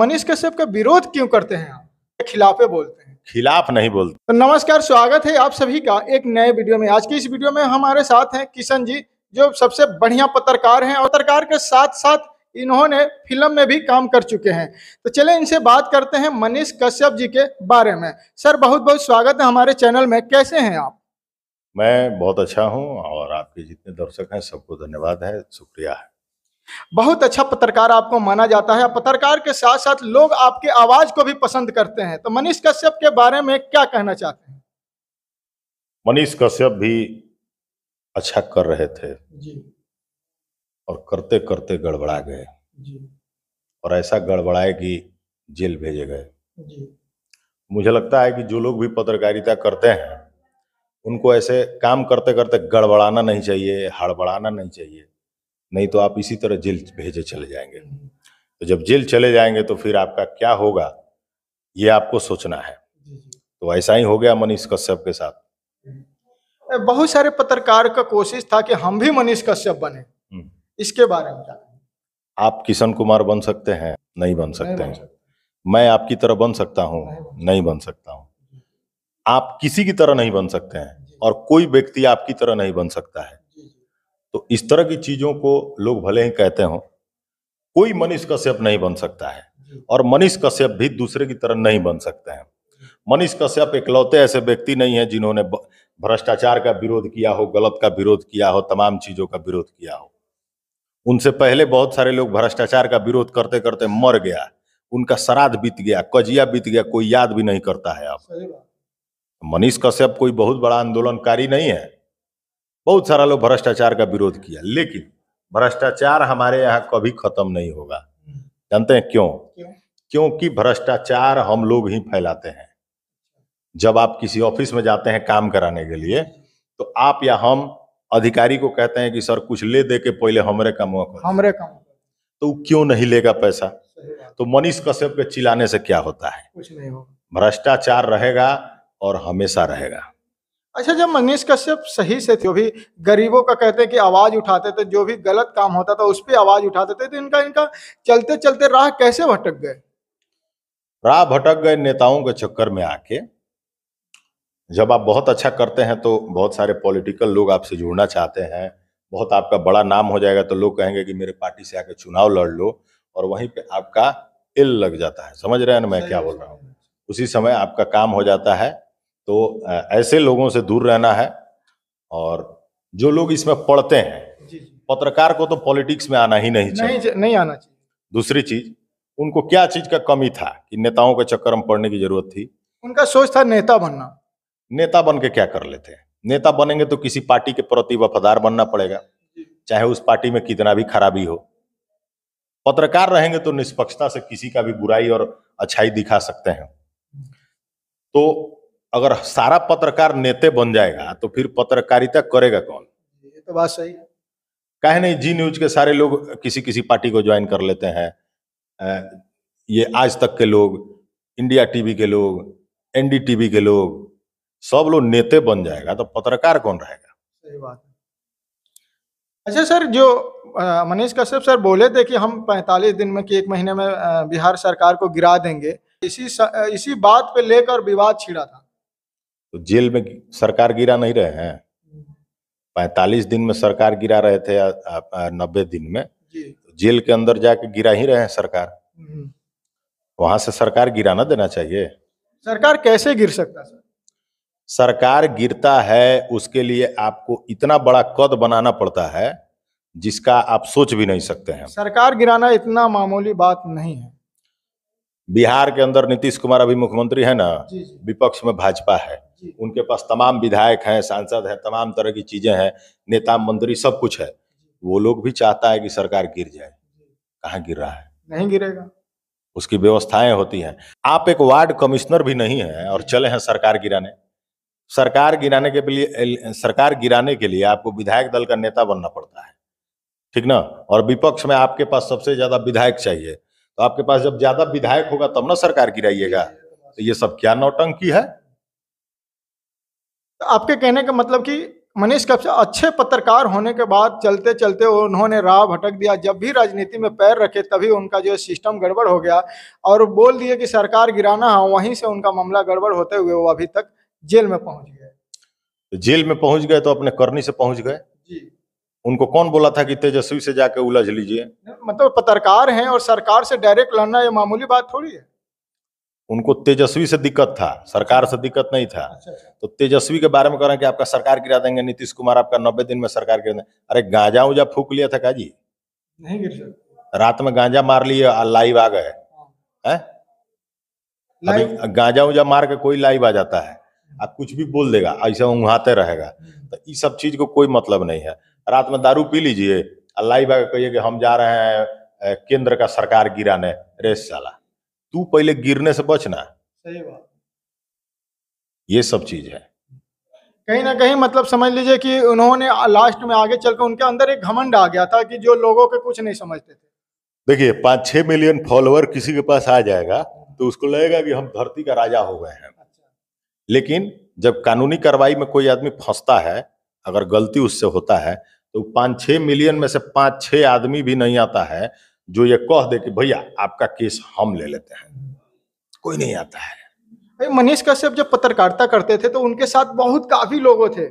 मनीष कश्यप का विरोध क्यों करते हैं आप खिलाफे बोलते हैं खिलाफ नहीं बोलते तो नमस्कार स्वागत है आप सभी का एक नए वीडियो में आज की इस वीडियो में हमारे साथ हैं किशन जी जो सबसे बढ़िया पत्रकार हैं और पत्रकार के साथ साथ इन्होंने फिल्म में भी काम कर चुके हैं तो चले इनसे बात करते हैं मनीष कश्यप जी के बारे में सर बहुत बहुत स्वागत है हमारे चैनल में कैसे है आप मैं बहुत अच्छा हूँ और आपके जितने दर्शक हैं सबको धन्यवाद है शुक्रिया है बहुत अच्छा पत्रकार आपको माना जाता है पत्रकार के साथ साथ लोग आपकी आवाज को भी पसंद करते हैं तो मनीष कश्यप के बारे में क्या कहना चाहते हैं मनीष कश्यप भी अच्छा कर रहे थे जी। और करते करते गड़बड़ा गए और ऐसा गड़बड़ाए कि जेल भेजे गए मुझे लगता है कि जो लोग भी पत्रकारिता करते हैं उनको ऐसे काम करते करते गड़बड़ाना नहीं चाहिए हड़बड़ाना नहीं चाहिए नहीं तो आप इसी तरह जेल भेजे चले जाएंगे तो जब जेल चले जाएंगे तो फिर आपका क्या होगा ये आपको सोचना है तो ऐसा ही हो गया मनीष कश्यप के साथ बहुत सारे पत्रकार का कोशिश था कि हम भी मनीष कश्यप बने हम्म। इसके बारे में आप किशन कुमार बन सकते हैं नहीं बन सकते नहीं हैं मैं आपकी तरह बन सकता हूँ नहीं, नहीं बन सकता हूँ आप किसी की तरह नहीं बन सकते हैं और कोई व्यक्ति आपकी तरह नहीं बन सकता है तो इस तरह की चीज़ों को लोग भले ही कहते हो कोई मनीष कश्यप नहीं बन सकता है और मनीष कश्यप भी दूसरे की तरह नहीं बन सकते हैं मनीष कश्यप इकलौते ऐसे व्यक्ति नहीं है जिन्होंने भ्रष्टाचार का विरोध किया हो गलत का विरोध किया हो तमाम चीज़ों का विरोध किया हो उनसे पहले बहुत सारे लोग भ्रष्टाचार का विरोध करते करते मर गया उनका श्राद्ध बीत गया कजिया बीत गया कोई याद भी नहीं करता है अब मनीष कश्यप कोई बहुत बड़ा आंदोलनकारी नहीं है बहुत सारा लोग भ्रष्टाचार का विरोध किया लेकिन भ्रष्टाचार हमारे यहाँ कभी खत्म नहीं होगा जानते हैं क्यों क्योंकि भ्रष्टाचार हम लोग ही फैलाते हैं जब आप किसी ऑफिस में जाते हैं काम कराने के लिए तो आप या हम अधिकारी को कहते हैं कि सर कुछ ले दे के पहले हमरे काम हमरे काम तो क्यों नहीं लेगा पैसा तो मनीष कश्यप के चिल्लाने से क्या होता है कुछ नहीं होगा भ्रष्टाचार रहेगा और हमेशा रहेगा अच्छा जब मनीष कश्यप सही से थे भी गरीबों का कहते हैं कि आवाज उठाते थे जो भी गलत काम होता था उस पर आवाज उठाते थे तो इनका इनका चलते चलते राह कैसे भटक गए राह भटक गए नेताओं के चक्कर में आके जब आप बहुत अच्छा करते हैं तो बहुत सारे पॉलिटिकल लोग आपसे जुड़ना चाहते हैं बहुत आपका बड़ा नाम हो जाएगा तो लोग कहेंगे कि मेरे पार्टी से आकर चुनाव लड़ लो और वहीं पे आपका इल लग जाता है समझ रहे हैं ना मैं क्या बोल रहा हूँ उसी समय आपका काम हो जाता है तो ऐसे लोगों से दूर रहना है और जो लोग इसमें पढ़ते हैं पत्रकार को तो पॉलिटिक्स में आना ही नहीं चाहिए नहीं, नहीं आना चाहिए दूसरी चीज उनको क्या चीज का कमी था कि नेताओं के चक्कर में पड़ने की जरूरत थी उनका सोच था नेता बनना नेता बन के क्या कर लेते हैं नेता बनेंगे तो किसी पार्टी के प्रति वफादार बनना पड़ेगा चाहे उस पार्टी में कितना भी खराबी हो पत्रकार रहेंगे तो निष्पक्षता से किसी का भी बुराई और अच्छाई दिखा सकते हैं तो अगर सारा पत्रकार नेते बन जाएगा तो फिर पत्रकारिता करेगा कौन ये तो बात सही है कहे नहीं जी न्यूज के सारे लोग किसी किसी पार्टी को ज्वाइन कर लेते हैं ये आज तक के लोग इंडिया टीवी के लोग एनडीटीवी के लोग सब लोग नेते बन जाएगा तो पत्रकार कौन रहेगा सही बात है अच्छा सर जो मनीष कश्यप सर बोले थे कि हम 45 दिन में कि एक महीने में बिहार सरकार को गिरा देंगे इसी इसी बात पे लेकर विवाद छिड़ा था तो जेल में सरकार गिरा नहीं रहे हैं पैतालीस दिन में सरकार गिरा रहे थे नब्बे दिन में तो जेल के अंदर जाके गिरा ही रहे हैं सरकार हम्म। वहां से सरकार गिराना देना चाहिए सरकार कैसे गिर सकता सर सरकार गिरता है उसके लिए आपको इतना बड़ा कद बनाना पड़ता है जिसका आप सोच भी नहीं सकते हैं सरकार गिराना इतना मामूली बात नहीं है बिहार के अंदर नीतीश कुमार अभी मुख्यमंत्री है ना विपक्ष में भाजपा है उनके पास तमाम विधायक हैं सांसद हैं तमाम तरह की चीजें हैं नेता मंत्री सब कुछ है वो लोग भी चाहता है कि सरकार गिर जाए कहाँ गिर रहा है नहीं गिरेगा उसकी व्यवस्थाएं होती हैं आप एक वार्ड कमिश्नर भी नहीं है और चले हैं सरकार गिराने सरकार गिराने के लिए सरकार गिराने के लिए आपको विधायक दल का नेता बनना पड़ता है ठीक ना और विपक्ष में आपके पास सबसे ज्यादा विधायक चाहिए तो आपके पास जब ज्यादा विधायक होगा तब ना सरकार गिराइएगा तो ये सब क्या नौटंकी है तो आपके कहने का मतलब कि मनीष कब अच्छे पत्रकार होने के बाद चलते चलते उन्होंने राह भटक दिया जब भी राजनीति में पैर रखे तभी उनका जो सिस्टम गड़बड़ हो गया और बोल दिए कि सरकार गिराना है वहीं से उनका मामला गड़बड़ होते हुए वो अभी तक जेल में पहुंच गए जेल में पहुंच गए तो अपने करनी से पहुंच गए जी उनको कौन बोला था कि तेजस्वी से जाके उलझ लीजिए मतलब पत्रकार हैं और सरकार से डायरेक्ट लड़ना ये मामूली बात थोड़ी है उनको तेजस्वी से दिक्कत था सरकार से दिक्कत नहीं था अच्छा, अच्छा। तो तेजस्वी के बारे में कह रहे हैं कि आपका सरकार गिरा देंगे नीतीश कुमार आपका नब्बे दिन में सरकार गिरा देंगे अरे गांजा उजा फूक लिया था काजी नहीं गिर रात में गांजा मार लिए लाइव आ गए हाँ। गांजा उजा मार के कोई लाइव आ जाता है आप कुछ भी बोल देगा ऐसा उंघाते रहेगा तो इस सब चीज को कोई मतलब नहीं है रात में दारू पी लीजिए लाइव आगे कहिए कि हम जा रहे हैं केंद्र का सरकार गिराने रेस चला तू पहले गिरने से बचना सही बात ये सब चीज है कहीं ना कहीं मतलब समझ लीजिए कि उन्होंने लास्ट में आगे चलकर उनके अंदर एक घमंड आ गया था कि जो लोगों के कुछ नहीं समझते थे देखिए पांच छह मिलियन फॉलोअर किसी के पास आ जाएगा तो उसको लगेगा कि हम धरती का राजा हो गए हैं लेकिन जब कानूनी कार्रवाई में कोई आदमी फंसता है अगर गलती उससे होता है तो पाँच छः मिलियन में से पाँच छः आदमी भी नहीं आता है जो ये कह दे कि भैया आपका केस हम ले लेते हैं कोई नहीं आता है मनीष कश्यप जब पत्रकारिता करते थे तो उनके साथ बहुत काफी लोग थे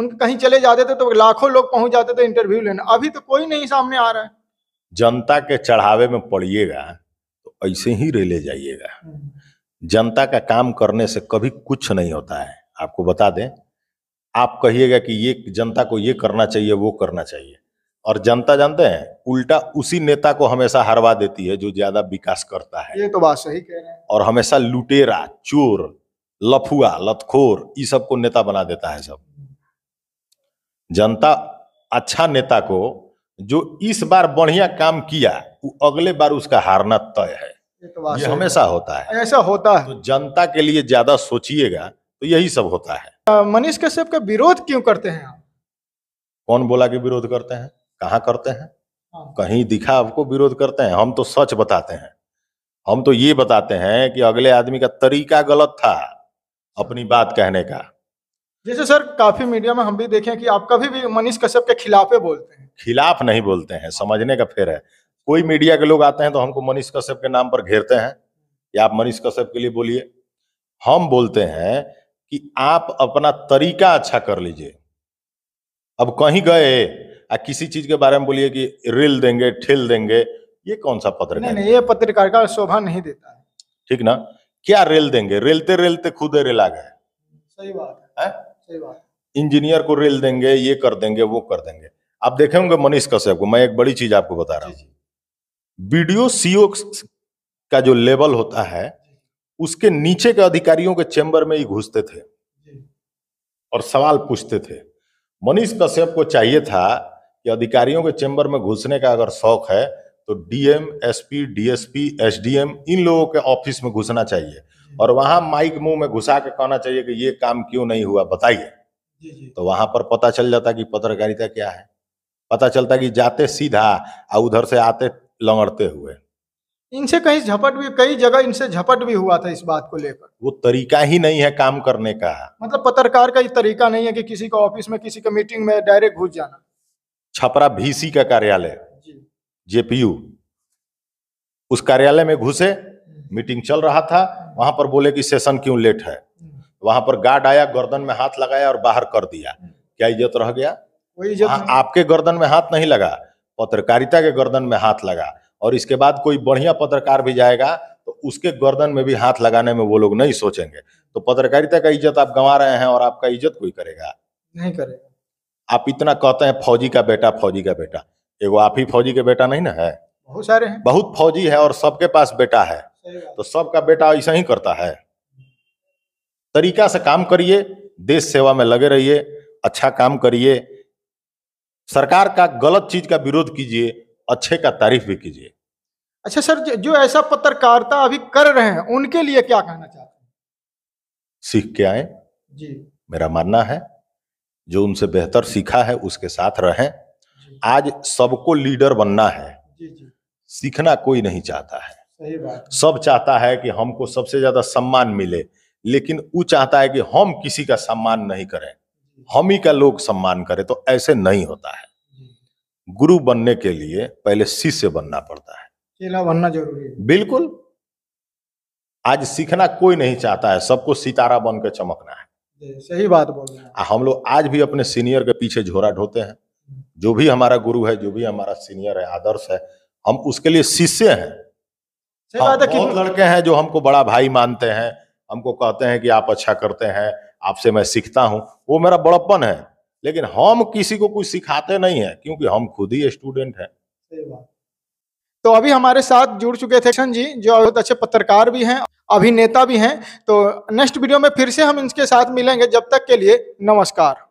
उन कहीं चले जाते थे तो लाखों लोग पहुंच जाते थे इंटरव्यू लेने अभी तो कोई नहीं सामने आ रहा है जनता के चढ़ावे में पड़िएगा तो ऐसे ही रेले जाइएगा हम्म। जनता का काम करने से कभी कुछ नहीं होता है आपको बता दें आप कहिएगा कि ये जनता को ये करना चाहिए वो करना चाहिए और जनता जानते हैं उल्टा उसी नेता को हमेशा हरवा देती है जो ज्यादा विकास करता है ये तो बात सही कह रहे हैं और हमेशा लुटेरा चोर लफुआ लतखोर ये सबको नेता बना देता है सब जनता अच्छा नेता को जो इस बार बढ़िया काम किया वो अगले बार उसका हारना तय है ये तो हमेशा होता है ऐसा होता है तो जनता के लिए ज्यादा सोचिएगा तो यही सब होता है मनीष कश्यप का विरोध क्यों करते हैं आप कौन बोला कि विरोध करते हैं कहा करते हैं हाँ। कहीं दिखा आपको विरोध करते हैं हम तो सच बताते हैं हम तो ये बताते हैं कि अगले आदमी का तरीका गलत था अपनी बात कहने का जैसे सर काफी मीडिया में हम भी देखे कि आप कभी भी मनीष कश्यप के खिलाफ बोलते हैं खिलाफ नहीं बोलते हैं समझने का फिर है कोई मीडिया के लोग आते हैं तो हमको मनीष कश्यप के नाम पर घेरते हैं या आप मनीष कश्यप के लिए बोलिए हम बोलते हैं कि आप अपना तरीका अच्छा कर लीजिए अब कहीं गए आ किसी चीज के बारे में बोलिए कि रिल देंगे ठेल देंगे ये कौन सा पत्रकार नहीं, नहीं ये पत्रकार का शोभा नहीं देता है ठीक ना क्या रेल देंगे रेलते रेलते खुद रेल आ गए सही बात है, है? सही बात इंजीनियर को रेल देंगे ये कर देंगे वो कर देंगे आप देखे होंगे मनीष कश्यप को मैं एक बड़ी चीज आपको बता रहा हूँ वीडियो सीओ का जो लेवल होता है उसके नीचे के अधिकारियों के चैम्बर में ही घुसते थे और सवाल पूछते थे मनीष कश्यप को चाहिए था कि अधिकारियों के चैम्बर में घुसने का अगर शौक है तो डीएम एसपी डीएसपी एसडीएम इन लोगों के ऑफिस में घुसना चाहिए और वहां माइक मुंह में घुसा के कहना चाहिए कि ये काम क्यों नहीं हुआ बताइए तो वहां पर पता चल जाता कि पत्रकारिता क्या है पता चलता कि जाते सीधा और उधर से आते लंगड़ते हुए इनसे कहीं झपट भी कई जगह इनसे झपट भी हुआ था इस बात को लेकर वो तरीका ही नहीं है काम करने का मतलब पत्रकार का ये तरीका नहीं है कि किसी को ऑफिस में किसी का मीटिंग में डायरेक्ट घुस जाना छपरा भीसी का कार्यालय जेपीयू उस कार्यालय में घुसे मीटिंग चल रहा था वहां पर बोले कि सेशन क्यों लेट है वहां पर गार्ड आया गर्दन में हाथ लगाया और बाहर कर दिया क्या इज्जत रह गया आ, आपके गर्दन में हाथ नहीं लगा पत्रकारिता के गर्दन में हाथ लगा और इसके बाद कोई बढ़िया पत्रकार भी जाएगा तो उसके गर्दन में भी हाथ लगाने में वो लोग नहीं सोचेंगे तो पत्रकारिता का इज्जत आप गंवा रहे हैं और आपका इज्जत कोई करेगा नहीं करेगा आप इतना कहते हैं फौजी का बेटा फौजी का बेटा एगो आप ही फौजी के बेटा नहीं ना है बहुत सारे हैं बहुत फौजी है और सबके पास बेटा है तो सबका बेटा ऐसा ही करता है तरीका से काम करिए देश सेवा में लगे रहिए अच्छा काम करिए सरकार का गलत चीज का विरोध कीजिए अच्छे का तारीफ भी कीजिए अच्छा सर जो ऐसा पत्रकारिता अभी कर रहे हैं उनके लिए क्या कहना चाहते हैं सीख के आए जी मेरा मानना है जो उनसे बेहतर सीखा है उसके साथ रहें आज सबको लीडर बनना है जी जी। सीखना कोई नहीं चाहता है सही बात सब चाहता है कि हमको सबसे ज्यादा सम्मान मिले लेकिन वो चाहता है कि हम किसी का सम्मान नहीं करें हम ही का लोग सम्मान करे तो ऐसे नहीं होता है गुरु बनने के लिए पहले शिष्य बनना पड़ता है चेला बनना जरूरी है बिल्कुल आज सीखना कोई नहीं चाहता है सबको सितारा बनकर चमकना है सही बात बोल रहे हैं हम लोग आज भी अपने सीनियर के पीछे झोरा ढोते हैं जो भी हमारा गुरु है जो भी हमारा सीनियर है आदर्श है हम उसके लिए शिष्य हैं सही बात है हाँ, बहुत लड़के हैं जो हमको बड़ा भाई मानते हैं हमको कहते हैं कि आप अच्छा करते हैं आपसे मैं सीखता हूँ वो मेरा बड़प्पन है लेकिन हम किसी को कुछ सिखाते नहीं है क्योंकि हम खुद ही स्टूडेंट है तो अभी हमारे साथ जुड़ चुके थे किशन जी जो बहुत अच्छे पत्रकार भी हैं अभिनेता भी हैं तो नेक्स्ट वीडियो में फिर से हम इनके साथ मिलेंगे जब तक के लिए नमस्कार